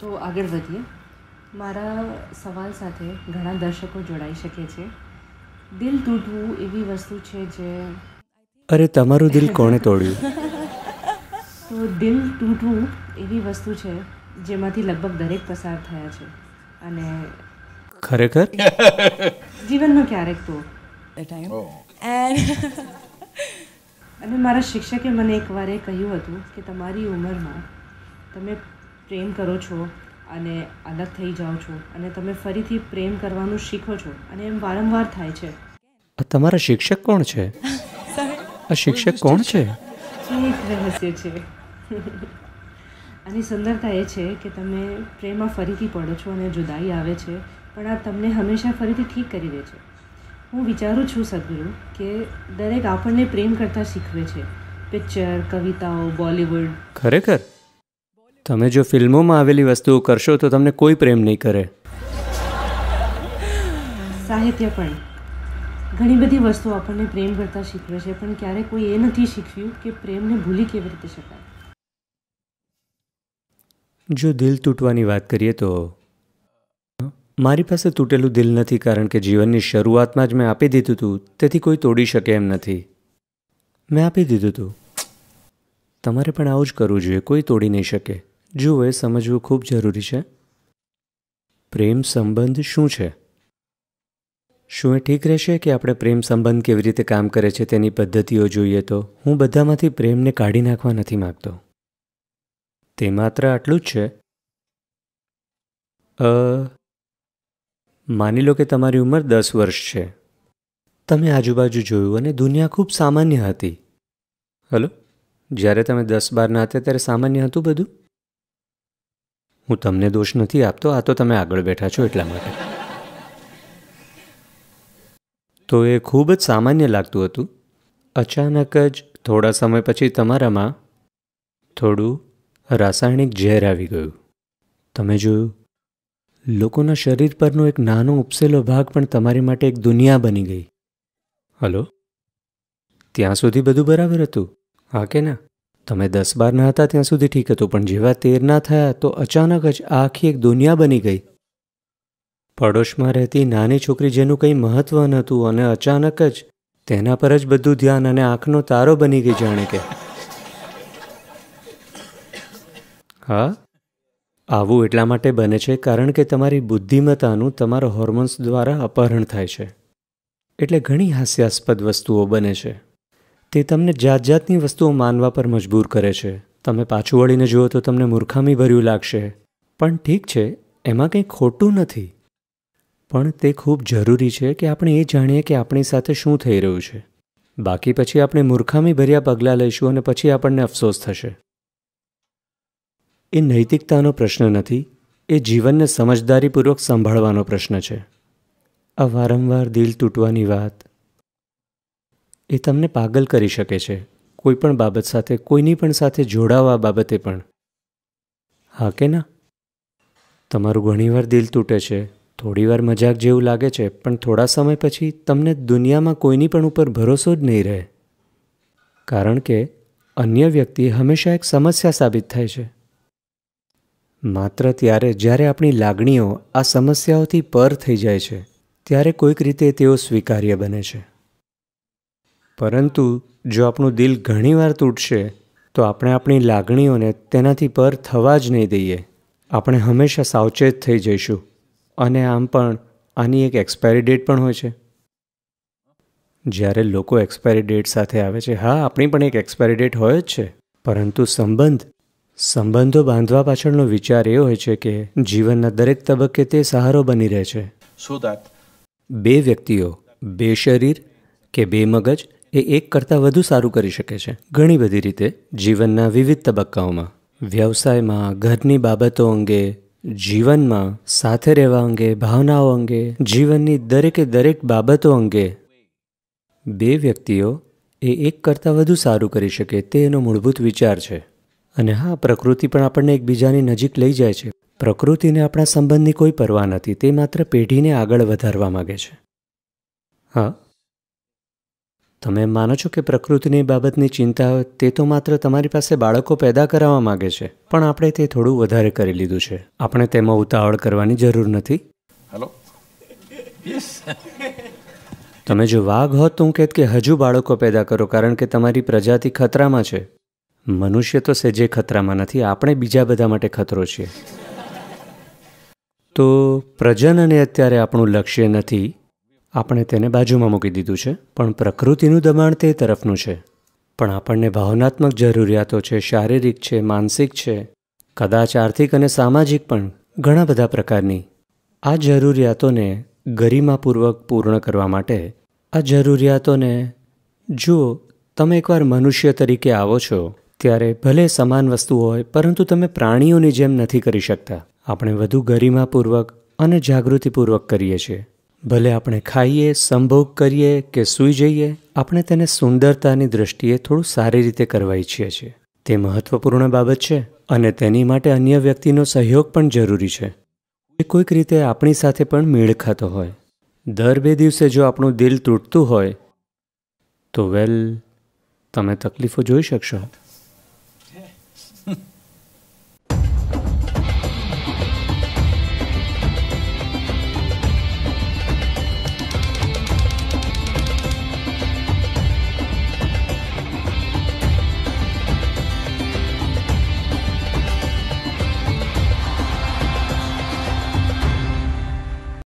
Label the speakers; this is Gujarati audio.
Speaker 1: તો આગળ વધીએ મારા સવાલ સાથે ઘણા દર્શકો જોડાઈ શકે છે દિલ તૂટવું એવી વસ્તુ છે જે
Speaker 2: અરે તમારું દિલ કોણે તોડ્યું
Speaker 1: તો દિલ તૂટવું એવી વસ્તુ છે જેમાંથી લગભગ દરેક પસાર થયા છે અને
Speaker 2: ખરેખર
Speaker 1: જીવનમાં ક્યારેક તો oh. અને મારા શિક્ષકે મને એકવાર એ કહ્યું હતું કે તમારી ઉંમરમાં તમે પ્રેમ કરો છો અને અલગ થઈ જાઓ છો અને તમે ફરીથી પ્રેમ કરવાનું શીખો છો અને એમ વારંવાર થાય છે
Speaker 2: તમારા શિક્ષક કોણ છે આ શિક્ષક કોણ છે
Speaker 1: એક રહસ્ય છે આની સુંદરતા એ છે કે તમે પ્રેમમાં ફરીથી પડો છો અને જુદાઈ આવે છે પણ આ તમને હંમેશા ફરીથી ઠીક કરી દે છે હું વિચારું છું સદગુરુ કે દરેક આપણને પ્રેમ કરતાં શીખવે છે પિક્ચર કવિતાઓ બોલિવૂડ
Speaker 2: ખરેખર તમે જો ફિલ્મોમાં આવેલી વસ્તુઓ કરશો તો તમને કોઈ પ્રેમ નહીં કરે
Speaker 1: સાહિત્ય પણ ઘણી બધી વસ્તુ આપણને પ્રેમ કરતાં શીખવે છે પણ ક્યારેક કોઈ એ નથી શીખ્યું કે પ્રેમને ભૂલી કેવી રીતે શકાય
Speaker 2: જો દિલ તૂટવાની વાત કરીએ તો મારી પાસે તૂટેલું દિલ નથી કારણ કે જીવનની શરૂઆતમાં જ મેં આપી દીધું હતું તેથી કોઈ તોડી શકે એમ નથી મેં આપી દીધું હતું તમારે પણ આવું જ કરવું જોઈએ કોઈ તોડી નહીં શકે જુઓ એ સમજવું ખૂબ જરૂરી છે પ્રેમ સંબંધ શું છે શું એ ઠીક રહેશે કે આપણે પ્રેમ સંબંધ કેવી રીતે કામ કરે છે તેની પદ્ધતિઓ જોઈએ તો હું બધામાંથી પ્રેમને કાઢી નાખવા નથી માગતો તે માત્ર આટલું જ છે અ માની લો કે તમારી ઉંમર દસ વર્ષ છે તમે આજુબાજુ જોયું અને દુનિયા ખૂબ સામાન્ય હતી હલો જ્યારે તમે દસ બારના હતા ત્યારે સામાન્ય હતું બધું હું તમને દોષ નથી આપતો આ તો તમે આગળ બેઠા છો એટલા માટે તો એ ખૂબ જ સામાન્ય લાગતું હતું અચાનક જ થોડા સમય પછી તમારામાં થોડું રાસાયણિક ઝેર આવી ગયું તમે જોયું લોકોના શરીર પરનો એક નાનો ઉપસેલો ભાગ પણ તમારી માટે એક દુનિયા બની ગઈ હલો ત્યાં સુધી બધું બરાબર હતું હા કે ના તમે દસ બારના હતા ત્યાં સુધી ઠીક હતું પણ જેવા તેરના થયા તો અચાનક જ આખી એક દુનિયા બની ગઈ પડોશમાં રહેતી નાની છોકરી જેનું કંઈ મહત્ત્વ નહોતું અને અચાનક જ તેના પર જ બધું ધ્યાન અને આંખનો તારો બની ગઈ જાણે કે હા આવું એટલા માટે બને છે કારણ કે તમારી બુદ્ધિમત્તાનું તમારા હોર્મોન્સ દ્વારા અપહરણ થાય છે એટલે ઘણી હાસ્યાસ્પદ વસ્તુઓ બને છે તે તમને જાત જાતની વસ્તુઓ માનવા પર મજબૂર કરે છે તમે પાછું વળીને જુઓ તો તમને મૂર્ખામી ભર્યું લાગશે પણ ઠીક છે એમાં કંઈ ખોટું નથી પણ તે ખૂબ જરૂરી છે કે આપણે એ જાણીએ કે આપણી સાથે શું થઈ રહ્યું છે બાકી પછી આપણે મૂર્ખામી ભર્યા પગલાં લઈશું અને પછી આપણને અફસોસ થશે એ નૈતિકતાનો પ્રશ્ન નથી એ જીવનને સમજદારીપૂર્વક સંભાળવાનો પ્રશ્ન છે આ વારંવાર દિલ તૂટવાની વાત એ તમને પાગલ કરી શકે છે કોઈ પણ બાબત સાથે કોઈની પણ સાથે જોડાવા બાબતે પણ હા કે ના તમારું ઘણીવાર દિલ તૂટે છે થોડીવાર મજાક જેવું લાગે છે પણ થોડા સમય પછી તમને દુનિયામાં કોઈની પણ ઉપર ભરોસો જ નહીં રહે કારણ કે અન્ય વ્યક્તિ હંમેશા એક સમસ્યા સાબિત થાય છે માત્ર ત્યારે જ્યારે આપણી લાગણીઓ આ સમસ્યાઓથી પર થઈ જાય છે ત્યારે કોઈક રીતે તેઓ સ્વીકાર્ય બને છે પરંતુ જો આપણું દિલ ઘણીવાર તૂટશે તો આપણે આપણી લાગણીઓને તેનાથી પર થવા જ નહીં દઈએ આપણે હંમેશા સાવચેત થઈ જઈશું અને આમ પણ આની એક એક્સપાયરી ડેટ પણ હોય છે જ્યારે લોકો એક્સપાયરી ડેટ સાથે આવે છે હા આપણી પણ એક એક્સપાયરી ડેટ હોય જ છે પરંતુ સંબંધ સંબંધો બાંધવા પાછળનો વિચાર એ હોય છે કે જીવનના દરેક તબક્કે તે સહારો બની રહે છે સો બે વ્યક્તિઓ બે શરીર કે બે મગજ એ એક કરતાં વધુ સારું કરી શકે છે ઘણી બધી રીતે જીવનના વિવિધ તબક્કાઓમાં વ્યવસાયમાં ઘરની બાબતો અંગે જીવનમાં સાથે રહેવા અંગે ભાવનાઓ અંગે જીવનની દરેકે દરેક બાબતો અંગે બે વ્યક્તિઓ એ એક કરતાં વધુ સારું કરી શકે તે એનો મૂળભૂત વિચાર છે અને હા પ્રકૃતિ પણ આપણને એકબીજાની નજીક લઈ જાય છે પ્રકૃતિને આપણા સંબંધની કોઈ પરવા નથી તે માત્ર પેઢીને આગળ વધારવા માગે છે હા તમે માનો છો કે પ્રકૃતિની બાબતની ચિંતા તે તો માત્ર તમારી પાસે બાળકો પેદા કરાવવા માગે છે પણ આપણે તે થોડું વધારે કરી લીધું છે આપણે તેમાં ઉતાવળ કરવાની જરૂર નથી હેલો તમે જો વાઘ હોત તો હું કહેત કે હજુ બાળકો પેદા કરો કારણ કે તમારી પ્રજાતિ ખતરામાં છે મનુષ્ય તો સેજે ખતરામાં નથી આપણે બીજા બધા માટે ખતરો છીએ તો પ્રજનન એ અત્યારે આપણું લક્ષ્ય નથી આપણે તેને બાજુમાં મૂકી દીધું છે પણ પ્રકૃતિનું દબાણ તે તરફનું છે પણ આપણને ભાવનાત્મક જરૂરિયાતો છે શારીરિક છે માનસિક છે કદાચ આર્થિક અને સામાજિક પણ ઘણા બધા પ્રકારની આ જરૂરિયાતોને ગરિમાપૂર્વક પૂર્ણ કરવા માટે આ જરૂરિયાતોને જો તમે એકવાર મનુષ્ય તરીકે આવો છો ત્યારે ભલે સમાન વસ્તુ હોય પરંતુ તમે પ્રાણીઓની જેમ નથી કરી શકતા આપણે વધુ ગરિમાપૂર્વક અને જાગૃતિપૂર્વક કરીએ છીએ ભલે આપણે ખાઈએ સંભોગ કરીએ કે સૂઈ જઈએ આપણે તેને સુંદરતાની દ્રષ્ટિએ થોડું સારી રીતે કરવા ઈચ્છીએ છીએ તે મહત્વપૂર્ણ બાબત છે અને તેની માટે અન્ય વ્યક્તિનો સહયોગ પણ જરૂરી છે એ કોઈક રીતે આપણી સાથે પણ મેળ ખાતો હોય દર બે દિવસે જો આપણું દિલ તૂટતું હોય તો વેલ તમે તકલીફો જોઈ શકશો